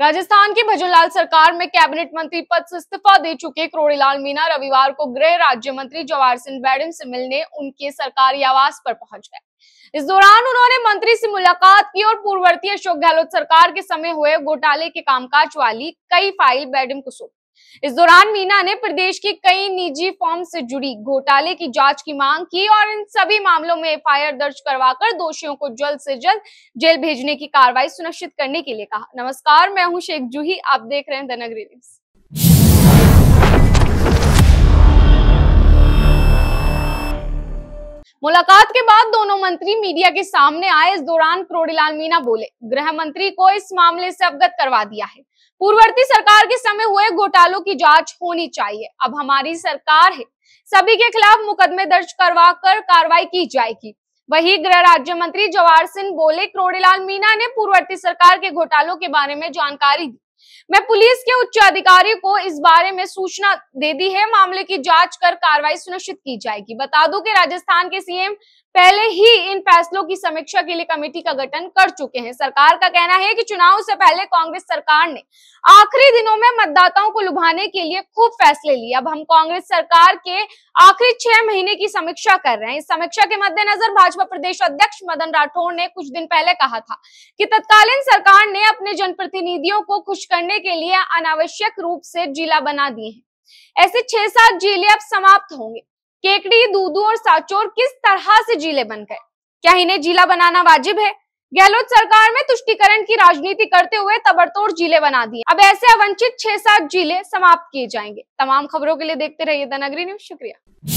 राजस्थान की भजनलाल सरकार में कैबिनेट मंत्री पद से इस्तीफा दे चुके करोड़ीलाल मीना रविवार को गृह राज्य मंत्री जवाहर सिंह बैडम से मिलने उनके सरकारी आवास पर पहुंच गए इस दौरान उन्होंने मंत्री से मुलाकात की और पूर्ववर्ती अशोक गहलोत सरकार के समय हुए घोटाले के कामकाज वाली कई फाइल बैडम को सौंपी इस दौरान मीना ने प्रदेश की कई निजी फॉर्म से जुड़ी घोटाले की जांच की मांग की और इन सभी मामलों में एफ दर्ज करवाकर दोषियों को जल्द से जल्द जेल भेजने की कार्रवाई सुनिश्चित करने के लिए कहा नमस्कार मैं हूं शेख जूही आप देख रहे हैं द नगरी न्यूज मुलाकात के बाद दोनों मंत्री मीडिया के सामने आए इस दौरान क्रोडीलाल मीना बोले गृह मंत्री को इस मामले से अवगत करवा दिया है पूर्ववर्ती सरकार के समय हुए घोटालों की जांच होनी चाहिए अब हमारी सरकार है सभी के खिलाफ मुकदमे दर्ज करवा कर कार्रवाई की जाएगी वही गृह राज्य मंत्री जवाहर सिंह बोले क्रोडीलाल मीना ने पूर्ववर्ती सरकार के घोटालों के बारे में जानकारी दी मैं पुलिस के उच्च अधिकारी को इस बारे में सूचना दे दी है मामले की जांच कर कार्रवाई सुनिश्चित की जाएगी बता दूं कि राजस्थान के सीएम पहले ही इन फैसलों की समीक्षा के लिए कमेटी का गठन कर चुके हैं सरकार का कहना है कि चुनाव से पहले कांग्रेस सरकार ने आखिरी दिनों में मतदाताओं को लुभाने के लिए खूब फैसले लिए अब हम कांग्रेस सरकार के आखिरी छह महीने की समीक्षा कर रहे हैं इस समीक्षा के मद्देनजर भाजपा प्रदेश अध्यक्ष मदन राठौड़ ने कुछ दिन पहले कहा था कि तत्कालीन सरकार ने अपने जनप्रतिनिधियों को खुश करने कब्जे के लिए अनावश्यक रूप से जिला बना दिए हैं ऐसे छह सात जिले अब समाप्त होंगे केकड़ी दूधू और साचोर किस तरह से जिले बन गए क्या इन्हें जिला बनाना वाजिब है गहलोत सरकार में तुष्टिकरण की राजनीति करते हुए तबड़तोड़ जिले बना दिए अब ऐसे अवंचित छह सात जिले समाप्त किए जाएंगे तमाम खबरों के लिए देखते रहिए द नगरी न्यूज शुक्रिया